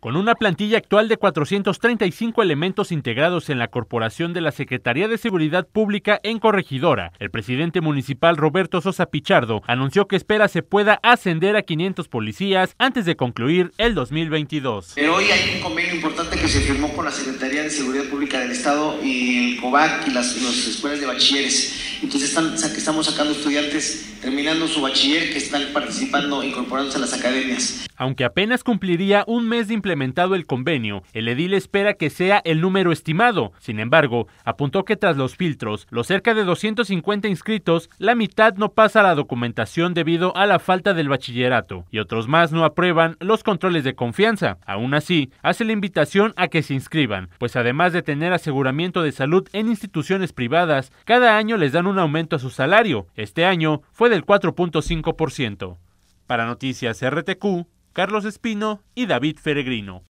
Con una plantilla actual de 435 elementos integrados en la corporación de la Secretaría de Seguridad Pública en Corregidora, el presidente municipal Roberto Sosa Pichardo anunció que espera se pueda ascender a 500 policías antes de concluir el 2022. Pero hoy hay un convenio importante que se firmó con la Secretaría de Seguridad Pública del Estado y el COVAC y las, escuelas de bachilleres. Entonces estamos sacando estudiantes terminando su bachiller que están participando, incorporándose a las academias. Aunque apenas cumpliría un mes de implementado el convenio, el edil espera que sea el número estimado. Sin embargo, apuntó que tras los filtros, los cerca de 250 inscritos, la mitad no pasa la documentación debido a la falta del bachillerato y otros más no aprueban los controles de confianza. Aún así, hace la invitación a que se inscriban, pues además de tener aseguramiento de salud en instituciones privadas, cada año les dan un aumento a su salario. Este año fue del 4.5%. Para Noticias RTQ, Carlos Espino y David Feregrino.